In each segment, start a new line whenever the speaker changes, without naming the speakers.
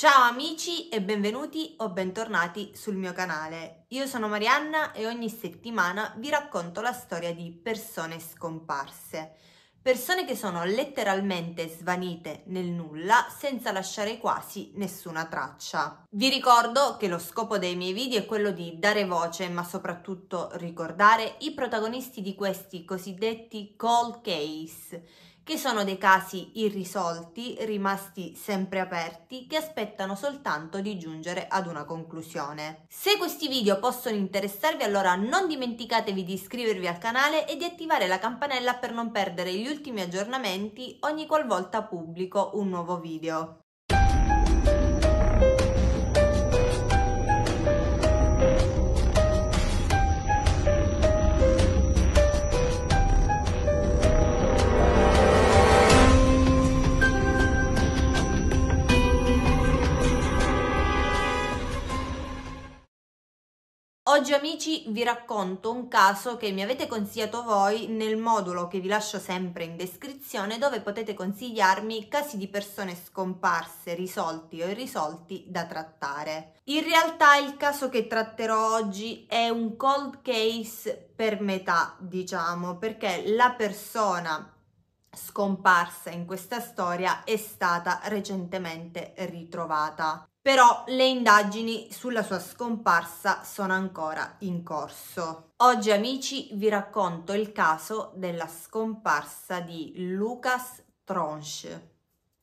Ciao amici e benvenuti o bentornati sul mio canale. Io sono Marianna e ogni settimana vi racconto la storia di persone scomparse. Persone che sono letteralmente svanite nel nulla senza lasciare quasi nessuna traccia. Vi ricordo che lo scopo dei miei video è quello di dare voce, ma soprattutto ricordare i protagonisti di questi cosiddetti cold case che sono dei casi irrisolti, rimasti sempre aperti, che aspettano soltanto di giungere ad una conclusione. Se questi video possono interessarvi allora non dimenticatevi di iscrivervi al canale e di attivare la campanella per non perdere gli ultimi aggiornamenti ogni qualvolta pubblico un nuovo video. Oggi amici vi racconto un caso che mi avete consigliato voi nel modulo che vi lascio sempre in descrizione dove potete consigliarmi casi di persone scomparse, risolti o irrisolti da trattare. In realtà il caso che tratterò oggi è un cold case per metà, diciamo, perché la persona scomparsa in questa storia è stata recentemente ritrovata però le indagini sulla sua scomparsa sono ancora in corso. Oggi amici vi racconto il caso della scomparsa di Lucas Tronche.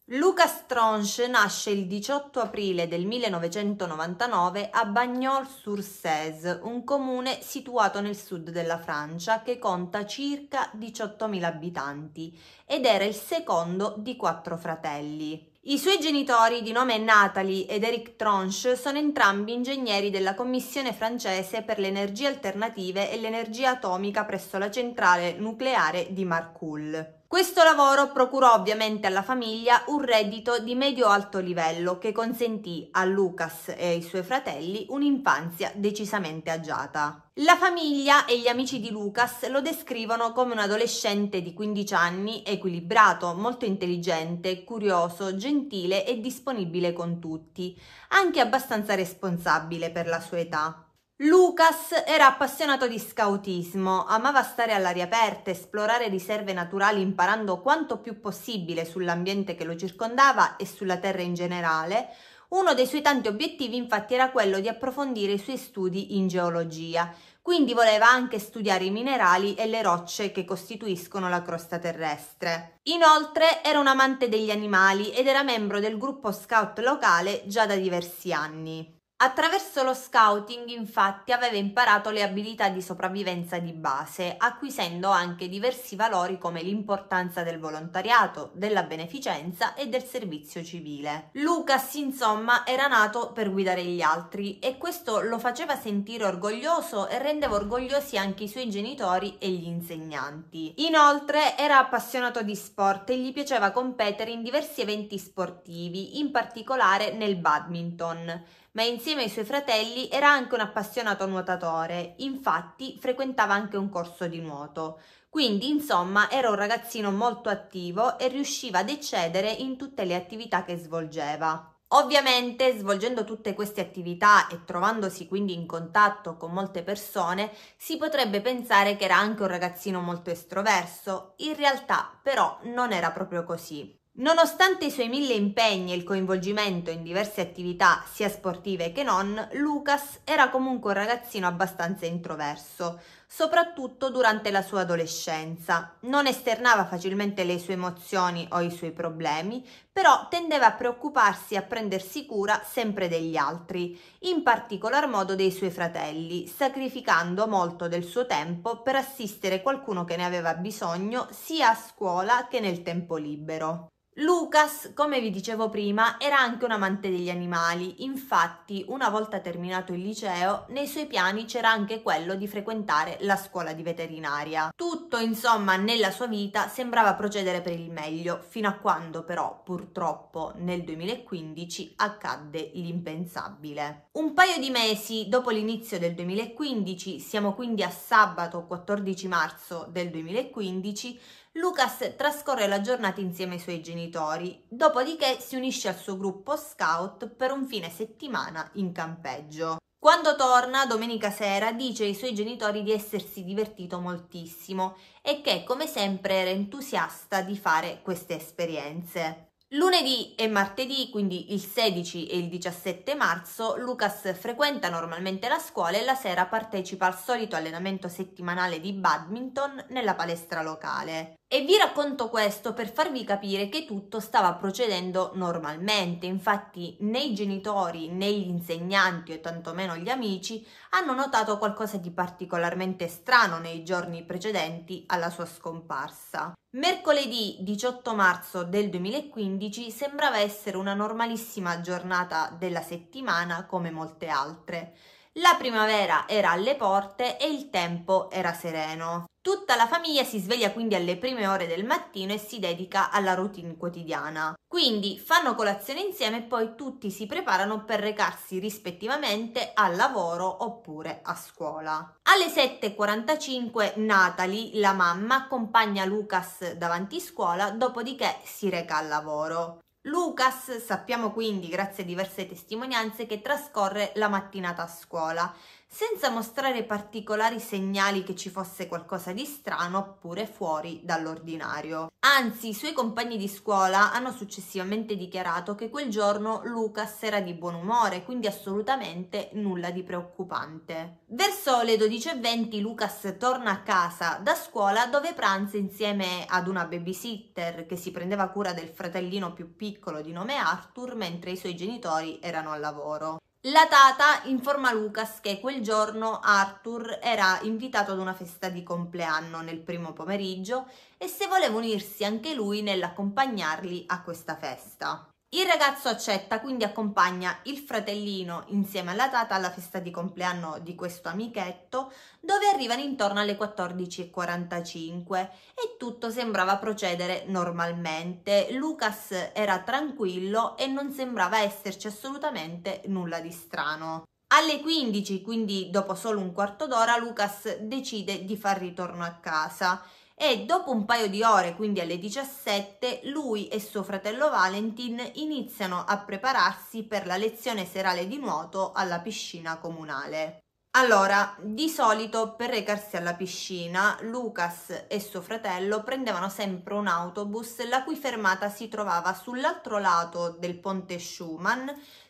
Lucas Tronche nasce il 18 aprile del 1999 a bagnol sur cèze un comune situato nel sud della Francia che conta circa 18.000 abitanti ed era il secondo di quattro fratelli. I suoi genitori, di nome Nathalie ed Eric Tronche, sono entrambi ingegneri della Commissione francese per le energie alternative e l'energia atomica presso la centrale nucleare di Marcoule. Questo lavoro procurò ovviamente alla famiglia un reddito di medio-alto livello che consentì a Lucas e ai suoi fratelli un'infanzia decisamente agiata. La famiglia e gli amici di Lucas lo descrivono come un adolescente di 15 anni, equilibrato, molto intelligente, curioso, gentile e disponibile con tutti, anche abbastanza responsabile per la sua età. Lucas era appassionato di scautismo, amava stare all'aria aperta, esplorare riserve naturali imparando quanto più possibile sull'ambiente che lo circondava e sulla terra in generale. Uno dei suoi tanti obiettivi infatti era quello di approfondire i suoi studi in geologia, quindi voleva anche studiare i minerali e le rocce che costituiscono la crosta terrestre. Inoltre era un amante degli animali ed era membro del gruppo scout locale già da diversi anni. Attraverso lo scouting infatti aveva imparato le abilità di sopravvivenza di base, acquisendo anche diversi valori come l'importanza del volontariato, della beneficenza e del servizio civile. Lucas insomma era nato per guidare gli altri e questo lo faceva sentire orgoglioso e rendeva orgogliosi anche i suoi genitori e gli insegnanti. Inoltre era appassionato di sport e gli piaceva competere in diversi eventi sportivi, in particolare nel badminton ma insieme ai suoi fratelli era anche un appassionato nuotatore, infatti frequentava anche un corso di nuoto. Quindi, insomma, era un ragazzino molto attivo e riusciva ad eccedere in tutte le attività che svolgeva. Ovviamente svolgendo tutte queste attività e trovandosi quindi in contatto con molte persone si potrebbe pensare che era anche un ragazzino molto estroverso, in realtà però non era proprio così. Nonostante i suoi mille impegni e il coinvolgimento in diverse attività, sia sportive che non, Lucas era comunque un ragazzino abbastanza introverso, soprattutto durante la sua adolescenza. Non esternava facilmente le sue emozioni o i suoi problemi, però tendeva a preoccuparsi e a prendersi cura sempre degli altri, in particolar modo dei suoi fratelli, sacrificando molto del suo tempo per assistere qualcuno che ne aveva bisogno sia a scuola che nel tempo libero. Lucas, come vi dicevo prima, era anche un amante degli animali, infatti una volta terminato il liceo nei suoi piani c'era anche quello di frequentare la scuola di veterinaria. Tutto insomma nella sua vita sembrava procedere per il meglio, fino a quando però purtroppo nel 2015 accadde l'impensabile. Un paio di mesi dopo l'inizio del 2015, siamo quindi a sabato 14 marzo del 2015, Lucas trascorre la giornata insieme ai suoi genitori, dopodiché si unisce al suo gruppo scout per un fine settimana in campeggio. Quando torna domenica sera dice ai suoi genitori di essersi divertito moltissimo e che come sempre era entusiasta di fare queste esperienze. Lunedì e martedì, quindi il 16 e il 17 marzo, Lucas frequenta normalmente la scuola e la sera partecipa al solito allenamento settimanale di badminton nella palestra locale. E vi racconto questo per farvi capire che tutto stava procedendo normalmente, infatti né i genitori né gli insegnanti o tantomeno gli amici hanno notato qualcosa di particolarmente strano nei giorni precedenti alla sua scomparsa. Mercoledì 18 marzo del 2015 sembrava essere una normalissima giornata della settimana come molte altre. La primavera era alle porte e il tempo era sereno. Tutta la famiglia si sveglia quindi alle prime ore del mattino e si dedica alla routine quotidiana. Quindi fanno colazione insieme e poi tutti si preparano per recarsi rispettivamente al lavoro oppure a scuola. Alle 7.45 Natalie, la mamma, accompagna Lucas davanti scuola, dopodiché si reca al lavoro. Lucas sappiamo quindi, grazie a diverse testimonianze, che trascorre la mattinata a scuola, senza mostrare particolari segnali che ci fosse qualcosa di strano oppure fuori dall'ordinario. Anzi, i suoi compagni di scuola hanno successivamente dichiarato che quel giorno Lucas era di buon umore, quindi assolutamente nulla di preoccupante. Verso le 12.20 Lucas torna a casa da scuola dove pranza insieme ad una babysitter che si prendeva cura del fratellino più piccolo di nome Arthur mentre i suoi genitori erano al lavoro la tata informa Lucas che quel giorno Arthur era invitato ad una festa di compleanno nel primo pomeriggio e se voleva unirsi anche lui nell'accompagnarli a questa festa. Il ragazzo accetta, quindi accompagna il fratellino insieme alla tata alla festa di compleanno di questo amichetto, dove arrivano intorno alle 14.45 e tutto sembrava procedere normalmente. Lucas era tranquillo e non sembrava esserci assolutamente nulla di strano. Alle 15, quindi dopo solo un quarto d'ora, Lucas decide di far ritorno a casa e dopo un paio di ore, quindi alle 17, lui e suo fratello Valentin iniziano a prepararsi per la lezione serale di nuoto alla piscina comunale. Allora, di solito per recarsi alla piscina, Lucas e suo fratello prendevano sempre un autobus la cui fermata si trovava sull'altro lato del ponte Schumann,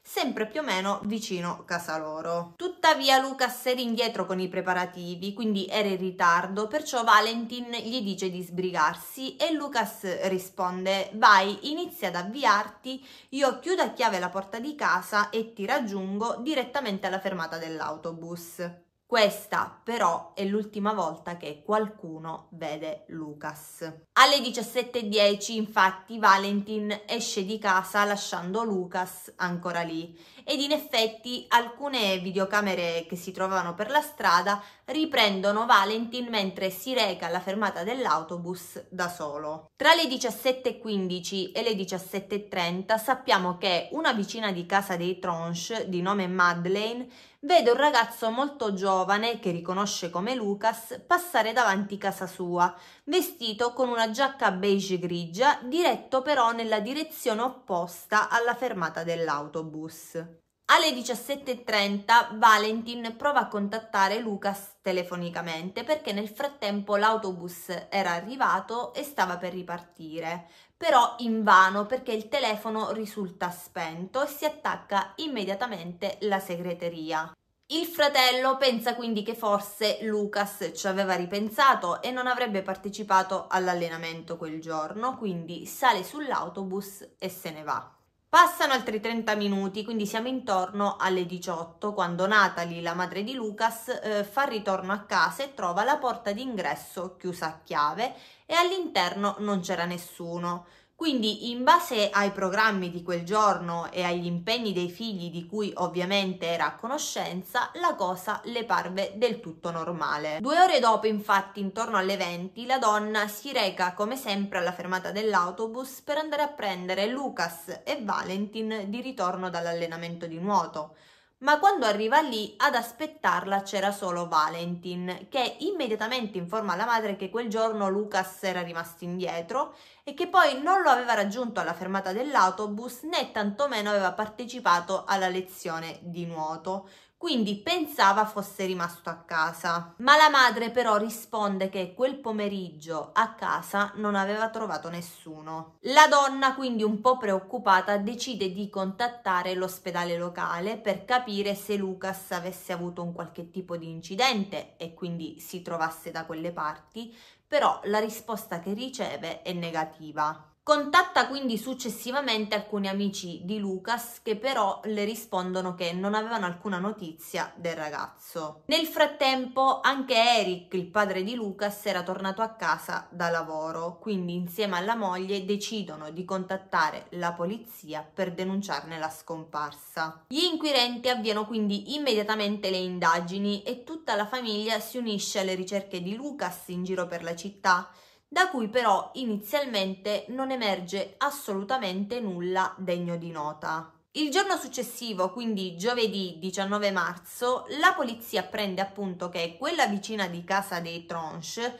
sempre più o meno vicino casa loro. Tuttavia Lucas era indietro con i preparativi, quindi era in ritardo, perciò Valentin gli dice di sbrigarsi e Lucas risponde vai, inizia ad avviarti, io chiudo a chiave la porta di casa e ti raggiungo direttamente alla fermata dell'autobus. Questa però è l'ultima volta che qualcuno vede Lucas. Alle 17.10 infatti Valentin esce di casa lasciando Lucas ancora lì ed in effetti alcune videocamere che si trovano per la strada riprendono Valentin mentre si reca alla fermata dell'autobus da solo. Tra le 17.15 e le 17.30 sappiamo che una vicina di casa dei Tronche di nome Madeleine vede un ragazzo molto giovane che riconosce come Lucas passare davanti casa sua vestito con una giacca beige grigia, diretto però nella direzione opposta alla fermata dell'autobus. Alle 17.30 Valentin prova a contattare Lucas telefonicamente perché nel frattempo l'autobus era arrivato e stava per ripartire, però invano perché il telefono risulta spento e si attacca immediatamente la segreteria. Il fratello pensa quindi che forse Lucas ci aveva ripensato e non avrebbe partecipato all'allenamento quel giorno, quindi sale sull'autobus e se ne va. Passano altri 30 minuti, quindi siamo intorno alle 18, quando Natalie, la madre di Lucas, eh, fa ritorno a casa e trova la porta d'ingresso chiusa a chiave e all'interno non c'era nessuno. Quindi in base ai programmi di quel giorno e agli impegni dei figli di cui ovviamente era a conoscenza, la cosa le parve del tutto normale. Due ore dopo infatti, intorno alle 20, la donna si reca come sempre alla fermata dell'autobus per andare a prendere Lucas e Valentin di ritorno dall'allenamento di nuoto ma quando arriva lì ad aspettarla c'era solo Valentin, che immediatamente informa la madre che quel giorno Lucas era rimasto indietro e che poi non lo aveva raggiunto alla fermata dell'autobus né tantomeno aveva partecipato alla lezione di nuoto quindi pensava fosse rimasto a casa. Ma la madre però risponde che quel pomeriggio a casa non aveva trovato nessuno. La donna, quindi un po' preoccupata, decide di contattare l'ospedale locale per capire se Lucas avesse avuto un qualche tipo di incidente e quindi si trovasse da quelle parti, però la risposta che riceve è negativa. Contatta quindi successivamente alcuni amici di Lucas che però le rispondono che non avevano alcuna notizia del ragazzo. Nel frattempo anche Eric, il padre di Lucas, era tornato a casa da lavoro, quindi insieme alla moglie decidono di contattare la polizia per denunciarne la scomparsa. Gli inquirenti avviano quindi immediatamente le indagini e tutta la famiglia si unisce alle ricerche di Lucas in giro per la città da cui però inizialmente non emerge assolutamente nulla degno di nota. Il giorno successivo, quindi giovedì 19 marzo, la polizia apprende appunto che quella vicina di casa dei Tronche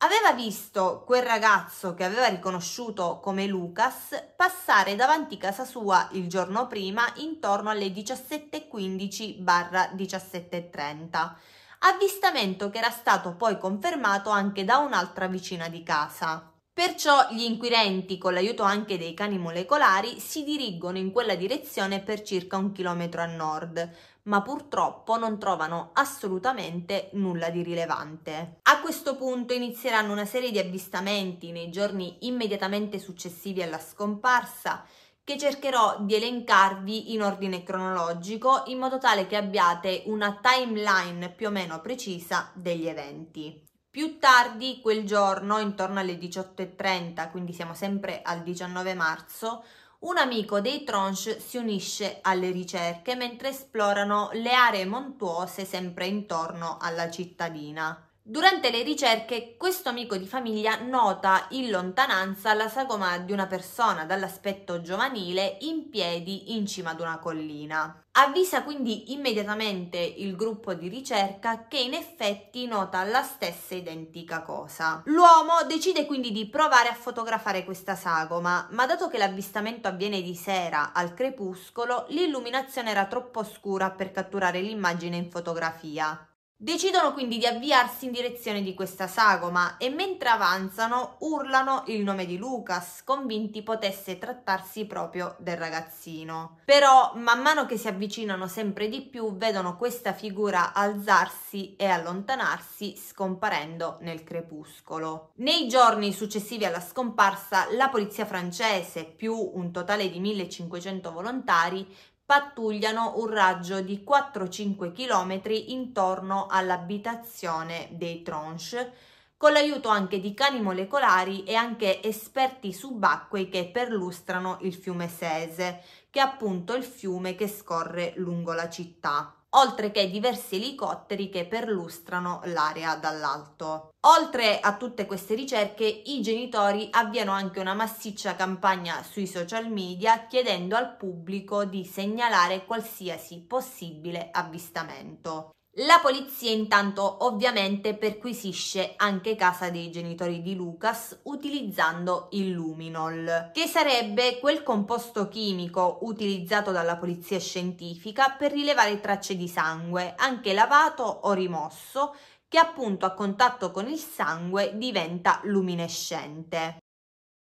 aveva visto quel ragazzo che aveva riconosciuto come Lucas passare davanti casa sua il giorno prima intorno alle 17.15-17.30 avvistamento che era stato poi confermato anche da un'altra vicina di casa. Perciò gli inquirenti, con l'aiuto anche dei cani molecolari, si dirigono in quella direzione per circa un chilometro a nord, ma purtroppo non trovano assolutamente nulla di rilevante. A questo punto inizieranno una serie di avvistamenti nei giorni immediatamente successivi alla scomparsa, che cercherò di elencarvi in ordine cronologico in modo tale che abbiate una timeline più o meno precisa degli eventi. Più tardi quel giorno, intorno alle 18.30, quindi siamo sempre al 19 marzo, un amico dei Tronche si unisce alle ricerche mentre esplorano le aree montuose sempre intorno alla cittadina. Durante le ricerche, questo amico di famiglia nota in lontananza la sagoma di una persona dall'aspetto giovanile in piedi in cima ad una collina. Avvisa quindi immediatamente il gruppo di ricerca che in effetti nota la stessa identica cosa. L'uomo decide quindi di provare a fotografare questa sagoma, ma dato che l'avvistamento avviene di sera al crepuscolo, l'illuminazione era troppo scura per catturare l'immagine in fotografia. Decidono quindi di avviarsi in direzione di questa sagoma e mentre avanzano urlano il nome di Lucas, convinti potesse trattarsi proprio del ragazzino. Però man mano che si avvicinano sempre di più vedono questa figura alzarsi e allontanarsi scomparendo nel crepuscolo. Nei giorni successivi alla scomparsa la polizia francese più un totale di 1500 volontari pattugliano un raggio di 4-5 km intorno all'abitazione dei Tronche, con l'aiuto anche di cani molecolari e anche esperti subacquei che perlustrano il fiume Sese, che è appunto il fiume che scorre lungo la città oltre che diversi elicotteri che perlustrano l'area dall'alto. Oltre a tutte queste ricerche, i genitori avviano anche una massiccia campagna sui social media chiedendo al pubblico di segnalare qualsiasi possibile avvistamento. La polizia intanto ovviamente perquisisce anche casa dei genitori di Lucas utilizzando il luminol, che sarebbe quel composto chimico utilizzato dalla polizia scientifica per rilevare tracce di sangue, anche lavato o rimosso, che appunto a contatto con il sangue diventa luminescente.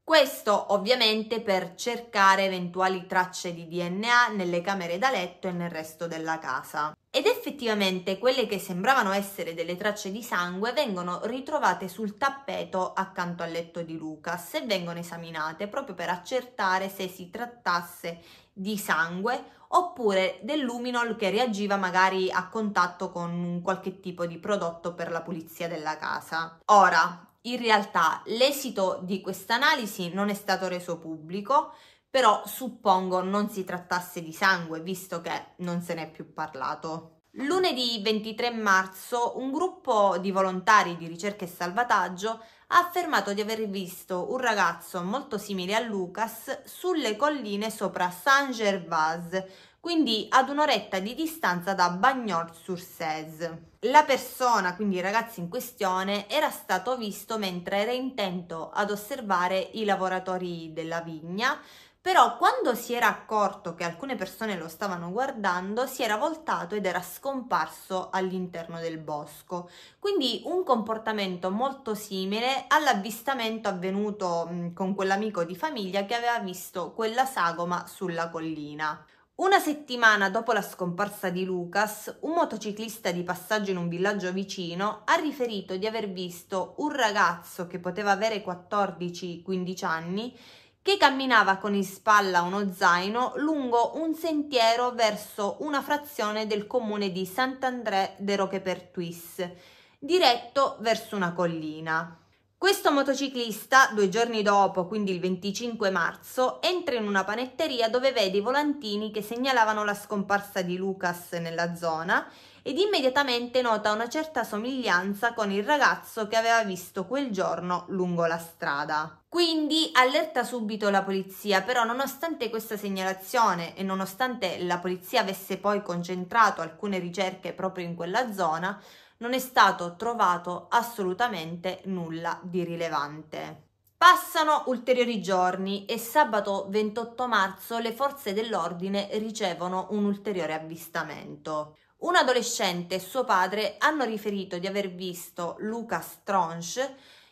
Questo ovviamente per cercare eventuali tracce di DNA nelle camere da letto e nel resto della casa. Ed effettivamente quelle che sembravano essere delle tracce di sangue vengono ritrovate sul tappeto accanto al letto di Lucas e vengono esaminate proprio per accertare se si trattasse di sangue oppure del luminol che reagiva magari a contatto con qualche tipo di prodotto per la pulizia della casa. Ora, in realtà l'esito di quest'analisi non è stato reso pubblico, però suppongo non si trattasse di sangue, visto che non se n'è più parlato. Lunedì 23 marzo un gruppo di volontari di ricerca e salvataggio ha affermato di aver visto un ragazzo molto simile a Lucas sulle colline sopra Saint-Gervais, quindi ad un'oretta di distanza da Bagnols-sur-Cèze. La persona, quindi il ragazzo in questione, era stato visto mentre era intento ad osservare i lavoratori della vigna, però quando si era accorto che alcune persone lo stavano guardando, si era voltato ed era scomparso all'interno del bosco. Quindi un comportamento molto simile all'avvistamento avvenuto con quell'amico di famiglia che aveva visto quella sagoma sulla collina. Una settimana dopo la scomparsa di Lucas, un motociclista di passaggio in un villaggio vicino ha riferito di aver visto un ragazzo che poteva avere 14-15 anni che camminava con in spalla uno zaino lungo un sentiero verso una frazione del comune di Sant'André de Pertuis, diretto verso una collina. Questo motociclista, due giorni dopo, quindi il 25 marzo, entra in una panetteria dove vede i volantini che segnalavano la scomparsa di Lucas nella zona ed immediatamente nota una certa somiglianza con il ragazzo che aveva visto quel giorno lungo la strada. Quindi allerta subito la polizia, però nonostante questa segnalazione e nonostante la polizia avesse poi concentrato alcune ricerche proprio in quella zona, non è stato trovato assolutamente nulla di rilevante. Passano ulteriori giorni e sabato 28 marzo le forze dell'ordine ricevono un ulteriore avvistamento. Un adolescente e suo padre hanno riferito di aver visto Lucas Stronch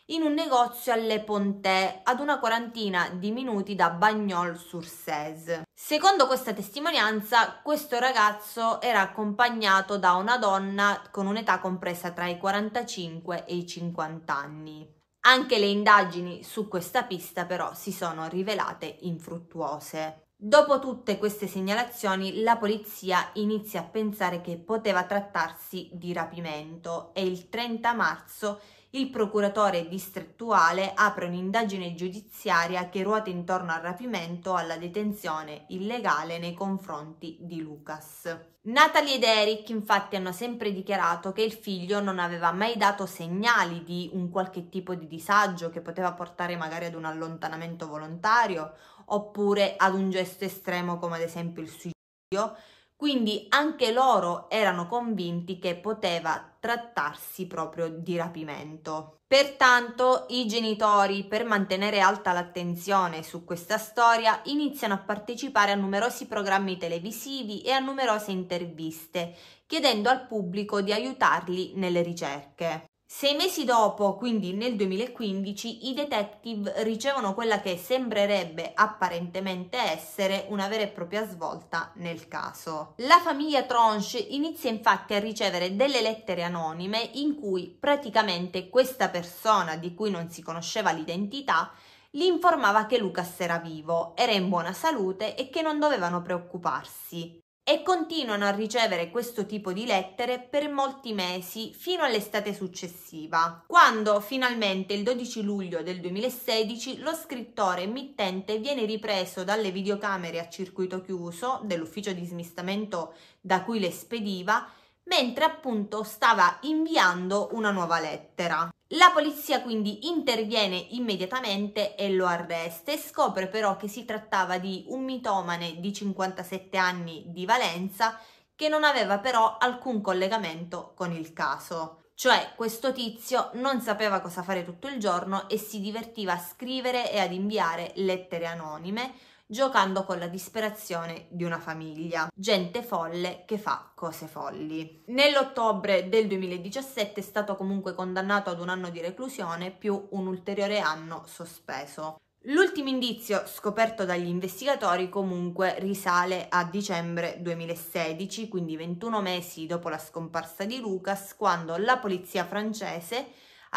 in un negozio alle Le ad una quarantina di minuti da Bagnol-sur-Cèze. Secondo questa testimonianza, questo ragazzo era accompagnato da una donna con un'età compresa tra i 45 e i 50 anni. Anche le indagini su questa pista però si sono rivelate infruttuose. Dopo tutte queste segnalazioni la polizia inizia a pensare che poteva trattarsi di rapimento e il 30 marzo il procuratore distrettuale apre un'indagine giudiziaria che ruota intorno al rapimento e alla detenzione illegale nei confronti di Lucas. Natalie ed Eric infatti hanno sempre dichiarato che il figlio non aveva mai dato segnali di un qualche tipo di disagio che poteva portare magari ad un allontanamento volontario oppure ad un gesto estremo come ad esempio il suicidio quindi anche loro erano convinti che poteva trattarsi proprio di rapimento. Pertanto i genitori, per mantenere alta l'attenzione su questa storia, iniziano a partecipare a numerosi programmi televisivi e a numerose interviste, chiedendo al pubblico di aiutarli nelle ricerche. Sei mesi dopo, quindi nel 2015, i detective ricevono quella che sembrerebbe apparentemente essere una vera e propria svolta nel caso. La famiglia Tronche inizia infatti a ricevere delle lettere anonime in cui praticamente questa persona di cui non si conosceva l'identità li informava che Lucas era vivo, era in buona salute e che non dovevano preoccuparsi e continuano a ricevere questo tipo di lettere per molti mesi fino all'estate successiva, quando finalmente il 12 luglio del 2016 lo scrittore emittente viene ripreso dalle videocamere a circuito chiuso dell'ufficio di smistamento da cui le spediva mentre appunto stava inviando una nuova lettera. La polizia quindi interviene immediatamente e lo arresta e scopre però che si trattava di un mitomane di 57 anni di Valenza che non aveva però alcun collegamento con il caso. Cioè questo tizio non sapeva cosa fare tutto il giorno e si divertiva a scrivere e ad inviare lettere anonime giocando con la disperazione di una famiglia, gente folle che fa cose folli. Nell'ottobre del 2017 è stato comunque condannato ad un anno di reclusione più un ulteriore anno sospeso. L'ultimo indizio scoperto dagli investigatori comunque risale a dicembre 2016, quindi 21 mesi dopo la scomparsa di Lucas, quando la polizia francese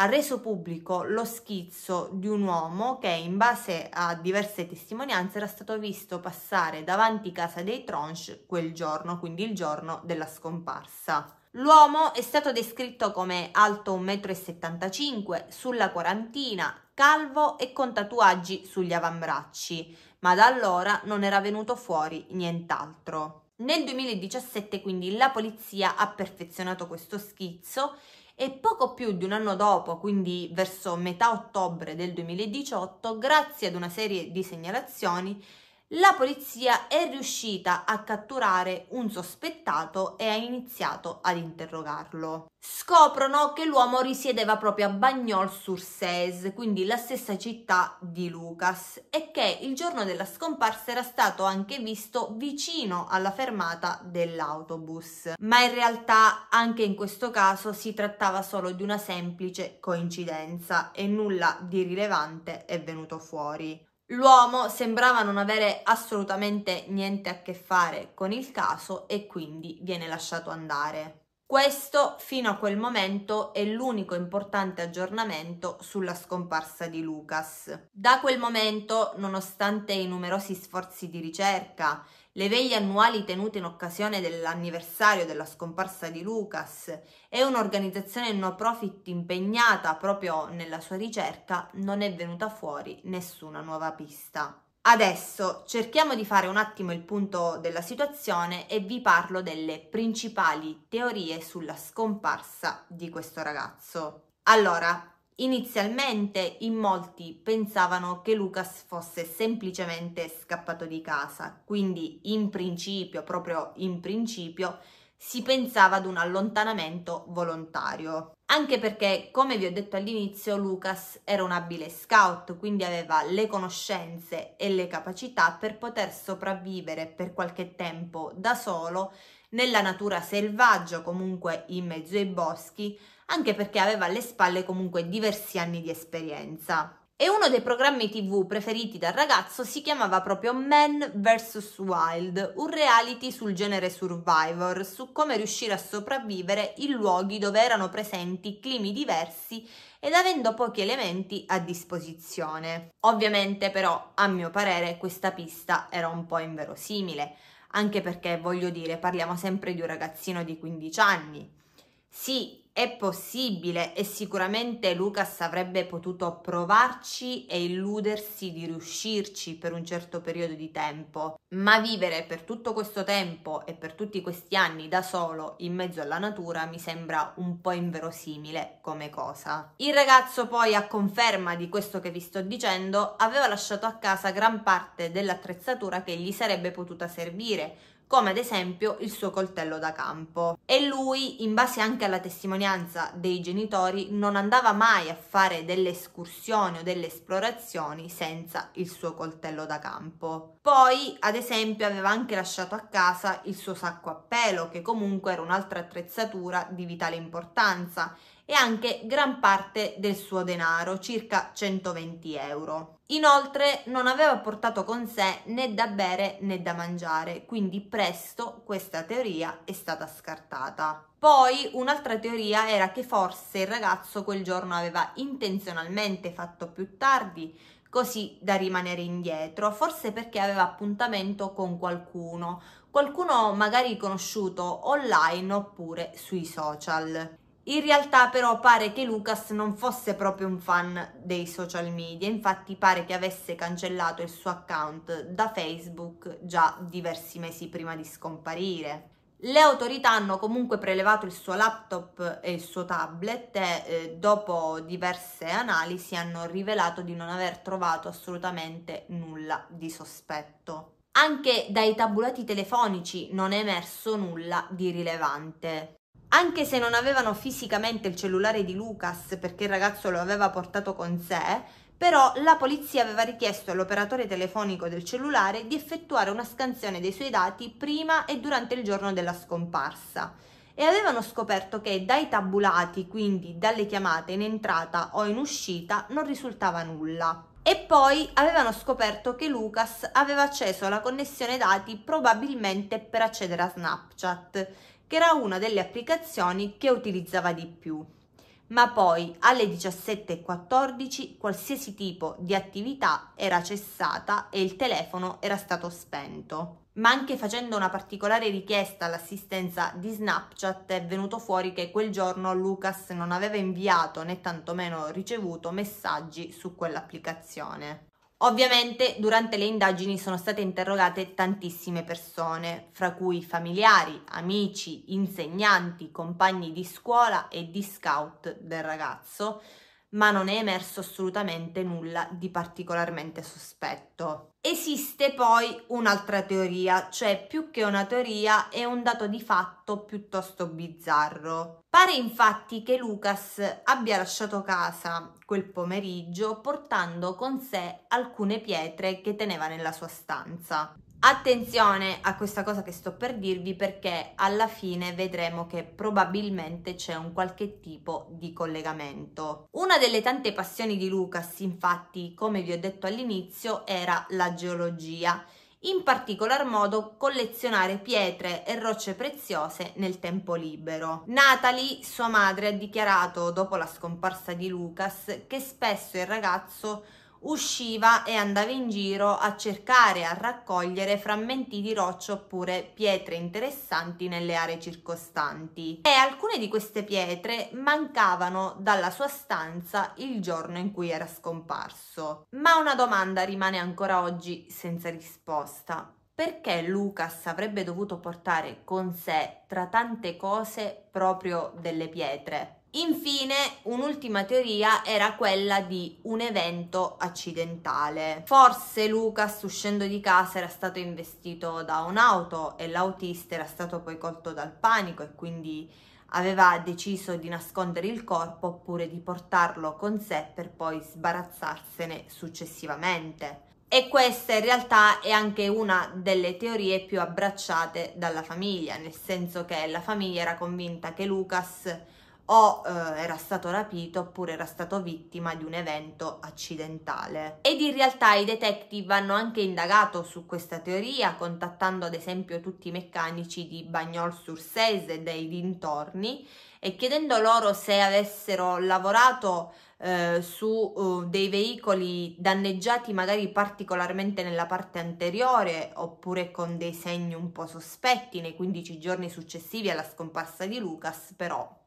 ha reso pubblico lo schizzo di un uomo che in base a diverse testimonianze era stato visto passare davanti casa dei Tronche quel giorno, quindi il giorno della scomparsa. L'uomo è stato descritto come alto 1,75 m, sulla quarantina, calvo e con tatuaggi sugli avambracci, ma da allora non era venuto fuori nient'altro. Nel 2017 quindi la polizia ha perfezionato questo schizzo e poco più di un anno dopo, quindi verso metà ottobre del 2018, grazie ad una serie di segnalazioni, la polizia è riuscita a catturare un sospettato e ha iniziato ad interrogarlo. Scoprono che l'uomo risiedeva proprio a Bagnol sur Seise, quindi la stessa città di Lucas, e che il giorno della scomparsa era stato anche visto vicino alla fermata dell'autobus. Ma in realtà anche in questo caso si trattava solo di una semplice coincidenza e nulla di rilevante è venuto fuori. L'uomo sembrava non avere assolutamente niente a che fare con il caso e quindi viene lasciato andare. Questo fino a quel momento è l'unico importante aggiornamento sulla scomparsa di Lucas. Da quel momento, nonostante i numerosi sforzi di ricerca le veglie annuali tenute in occasione dell'anniversario della scomparsa di Lucas e un'organizzazione no profit impegnata proprio nella sua ricerca, non è venuta fuori nessuna nuova pista. Adesso cerchiamo di fare un attimo il punto della situazione e vi parlo delle principali teorie sulla scomparsa di questo ragazzo. Allora, Inizialmente in molti pensavano che Lucas fosse semplicemente scappato di casa, quindi in principio, proprio in principio, si pensava ad un allontanamento volontario. Anche perché, come vi ho detto all'inizio, Lucas era un abile scout, quindi aveva le conoscenze e le capacità per poter sopravvivere per qualche tempo da solo nella natura selvaggia, comunque in mezzo ai boschi, anche perché aveva alle spalle comunque diversi anni di esperienza. E uno dei programmi tv preferiti dal ragazzo si chiamava proprio Men vs. Wild, un reality sul genere survivor, su come riuscire a sopravvivere in luoghi dove erano presenti climi diversi ed avendo pochi elementi a disposizione. Ovviamente però, a mio parere, questa pista era un po' inverosimile, anche perché, voglio dire, parliamo sempre di un ragazzino di 15 anni. Sì, è possibile e sicuramente Lucas avrebbe potuto provarci e illudersi di riuscirci per un certo periodo di tempo, ma vivere per tutto questo tempo e per tutti questi anni da solo in mezzo alla natura mi sembra un po' inverosimile come cosa. Il ragazzo poi a conferma di questo che vi sto dicendo aveva lasciato a casa gran parte dell'attrezzatura che gli sarebbe potuta servire come ad esempio il suo coltello da campo. E lui, in base anche alla testimonianza dei genitori, non andava mai a fare delle escursioni o delle esplorazioni senza il suo coltello da campo. Poi, ad esempio, aveva anche lasciato a casa il suo sacco a pelo, che comunque era un'altra attrezzatura di vitale importanza, e anche gran parte del suo denaro, circa 120 euro. Inoltre non aveva portato con sé né da bere né da mangiare, quindi presto questa teoria è stata scartata. Poi un'altra teoria era che forse il ragazzo quel giorno aveva intenzionalmente fatto più tardi così da rimanere indietro, forse perché aveva appuntamento con qualcuno, qualcuno magari conosciuto online oppure sui social. In realtà però pare che Lucas non fosse proprio un fan dei social media, infatti pare che avesse cancellato il suo account da Facebook già diversi mesi prima di scomparire. Le autorità hanno comunque prelevato il suo laptop e il suo tablet e eh, dopo diverse analisi hanno rivelato di non aver trovato assolutamente nulla di sospetto. Anche dai tabulati telefonici non è emerso nulla di rilevante. Anche se non avevano fisicamente il cellulare di Lucas perché il ragazzo lo aveva portato con sé, però la polizia aveva richiesto all'operatore telefonico del cellulare di effettuare una scansione dei suoi dati prima e durante il giorno della scomparsa e avevano scoperto che dai tabulati, quindi dalle chiamate in entrata o in uscita, non risultava nulla. E poi avevano scoperto che Lucas aveva acceso la connessione dati probabilmente per accedere a Snapchat che era una delle applicazioni che utilizzava di più. Ma poi alle 17.14 qualsiasi tipo di attività era cessata e il telefono era stato spento ma anche facendo una particolare richiesta all'assistenza di Snapchat è venuto fuori che quel giorno Lucas non aveva inviato né tantomeno ricevuto messaggi su quell'applicazione. Ovviamente durante le indagini sono state interrogate tantissime persone, fra cui familiari, amici, insegnanti, compagni di scuola e di scout del ragazzo, ma non è emerso assolutamente nulla di particolarmente sospetto. Esiste poi un'altra teoria, cioè più che una teoria è un dato di fatto piuttosto bizzarro. Pare infatti che Lucas abbia lasciato casa quel pomeriggio portando con sé alcune pietre che teneva nella sua stanza. Attenzione a questa cosa che sto per dirvi perché alla fine vedremo che probabilmente c'è un qualche tipo di collegamento. Una delle tante passioni di Lucas, infatti, come vi ho detto all'inizio, era la geologia, in particolar modo collezionare pietre e rocce preziose nel tempo libero. Natalie, sua madre, ha dichiarato dopo la scomparsa di Lucas che spesso il ragazzo usciva e andava in giro a cercare a raccogliere frammenti di roccia oppure pietre interessanti nelle aree circostanti e alcune di queste pietre mancavano dalla sua stanza il giorno in cui era scomparso. Ma una domanda rimane ancora oggi senza risposta. Perché Lucas avrebbe dovuto portare con sé tra tante cose proprio delle pietre? Infine, un'ultima teoria era quella di un evento accidentale. Forse Lucas uscendo di casa era stato investito da un'auto e l'autista era stato poi colto dal panico e quindi aveva deciso di nascondere il corpo oppure di portarlo con sé per poi sbarazzarsene successivamente. E questa in realtà è anche una delle teorie più abbracciate dalla famiglia, nel senso che la famiglia era convinta che Lucas o eh, era stato rapito oppure era stato vittima di un evento accidentale. Ed in realtà i detective hanno anche indagato su questa teoria contattando ad esempio tutti i meccanici di Bagnol sur Sese dei dintorni e chiedendo loro se avessero lavorato eh, su uh, dei veicoli danneggiati magari particolarmente nella parte anteriore oppure con dei segni un po' sospetti nei 15 giorni successivi alla scomparsa di Lucas, però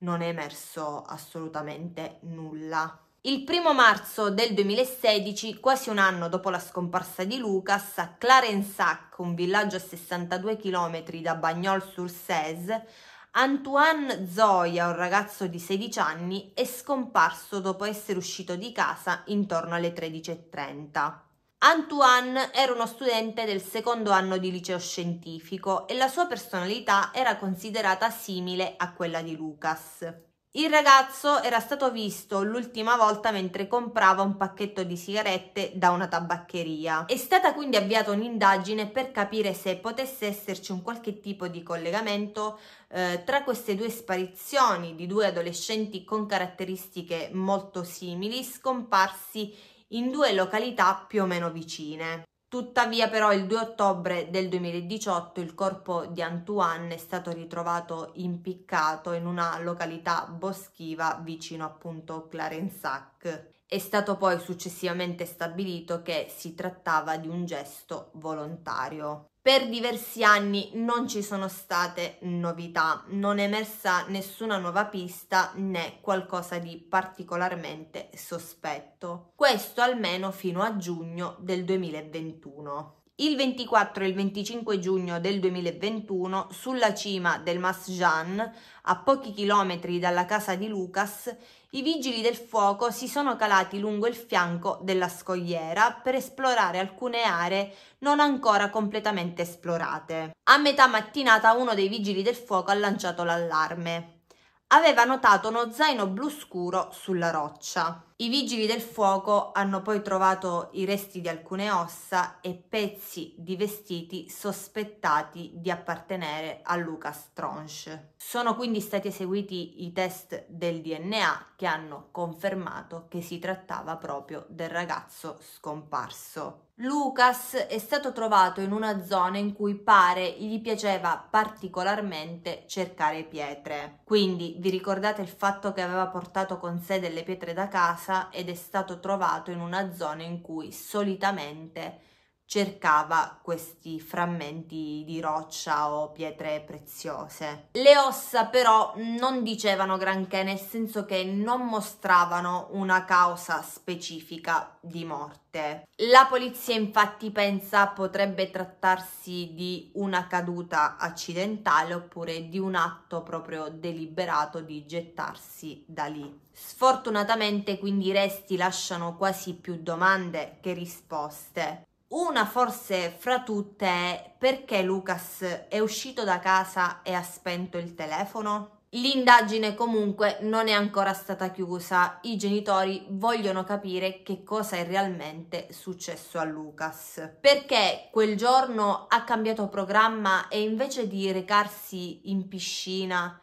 non è emerso assolutamente nulla. Il primo marzo del 2016, quasi un anno dopo la scomparsa di Lucas, a Clarensac, un villaggio a 62 km da Bagnol-sur-Cèze, Antoine Zoya, un ragazzo di 16 anni, è scomparso dopo essere uscito di casa intorno alle 13.30. Antoine era uno studente del secondo anno di liceo scientifico e la sua personalità era considerata simile a quella di Lucas. Il ragazzo era stato visto l'ultima volta mentre comprava un pacchetto di sigarette da una tabaccheria. È stata quindi avviata un'indagine per capire se potesse esserci un qualche tipo di collegamento eh, tra queste due sparizioni di due adolescenti con caratteristiche molto simili scomparsi in due località più o meno vicine. Tuttavia però il 2 ottobre del 2018 il corpo di Antoine è stato ritrovato impiccato in una località boschiva vicino appunto Clarensac. È stato poi successivamente stabilito che si trattava di un gesto volontario. Per diversi anni non ci sono state novità, non è emersa nessuna nuova pista né qualcosa di particolarmente sospetto. Questo almeno fino a giugno del 2021. Il 24 e il 25 giugno del 2021, sulla cima del Masjan, a pochi chilometri dalla casa di Lucas, i vigili del fuoco si sono calati lungo il fianco della scogliera per esplorare alcune aree non ancora completamente esplorate. A metà mattinata uno dei vigili del fuoco ha lanciato l'allarme. Aveva notato uno zaino blu scuro sulla roccia. I vigili del fuoco hanno poi trovato i resti di alcune ossa e pezzi di vestiti sospettati di appartenere a Lucas Tronche. Sono quindi stati eseguiti i test del DNA che hanno confermato che si trattava proprio del ragazzo scomparso. Lucas è stato trovato in una zona in cui pare gli piaceva particolarmente cercare pietre. Quindi vi ricordate il fatto che aveva portato con sé delle pietre da casa? casa ed è stato trovato in una zona in cui solitamente cercava questi frammenti di roccia o pietre preziose. Le ossa però non dicevano granché, nel senso che non mostravano una causa specifica di morte. La polizia infatti pensa potrebbe trattarsi di una caduta accidentale oppure di un atto proprio deliberato di gettarsi da lì. Sfortunatamente quindi i resti lasciano quasi più domande che risposte. Una forse fra tutte è perché Lucas è uscito da casa e ha spento il telefono? L'indagine comunque non è ancora stata chiusa, i genitori vogliono capire che cosa è realmente successo a Lucas. Perché quel giorno ha cambiato programma e invece di recarsi in piscina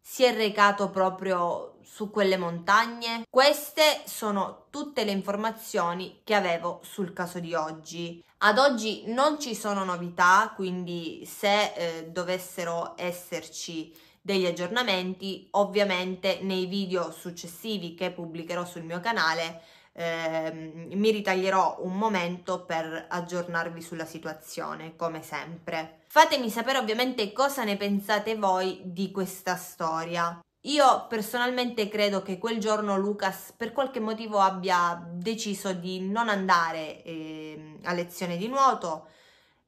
si è recato proprio su quelle montagne? Queste sono tutte le informazioni che avevo sul caso di oggi. Ad oggi non ci sono novità, quindi se eh, dovessero esserci degli aggiornamenti, ovviamente nei video successivi che pubblicherò sul mio canale eh, mi ritaglierò un momento per aggiornarvi sulla situazione, come sempre. Fatemi sapere ovviamente cosa ne pensate voi di questa storia. Io personalmente credo che quel giorno Lucas per qualche motivo abbia deciso di non andare eh, a lezione di nuoto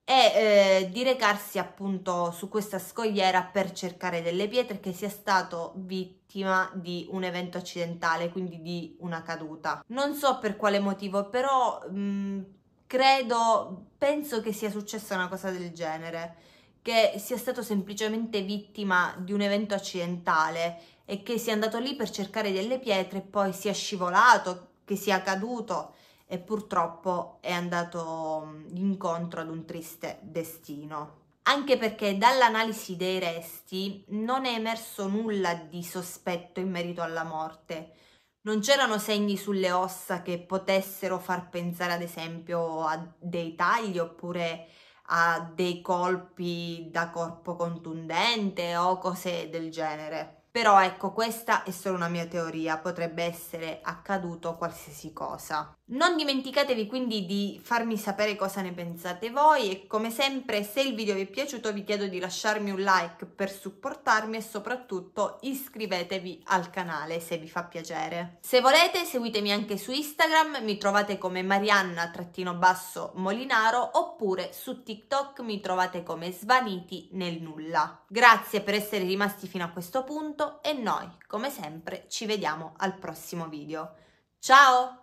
e eh, di recarsi appunto su questa scogliera per cercare delle pietre che sia stato vittima di un evento accidentale, quindi di una caduta. Non so per quale motivo, però mh, mm, credo, penso che sia successa una cosa del genere che sia stato semplicemente vittima di un evento accidentale e che sia andato lì per cercare delle pietre e poi sia scivolato, che sia caduto e purtroppo è andato mm, incontro ad un triste destino. Anche perché dall'analisi dei resti non è emerso nulla di sospetto in merito alla morte. Non c'erano segni sulle ossa che potessero far pensare ad esempio a dei tagli oppure a dei colpi da corpo contundente o cose del genere. Però ecco, questa è solo una mia teoria, potrebbe essere accaduto qualsiasi cosa. Non dimenticatevi quindi di farmi sapere cosa ne pensate voi e come sempre se il video vi è piaciuto vi chiedo di lasciarmi un like per supportarmi e soprattutto iscrivetevi al canale se vi fa piacere. Se volete seguitemi anche su Instagram, mi trovate come Marianna-Molinaro oppure su TikTok mi trovate come Svaniti nel nulla. Grazie per essere rimasti fino a questo punto e noi come sempre ci vediamo al prossimo video. Ciao!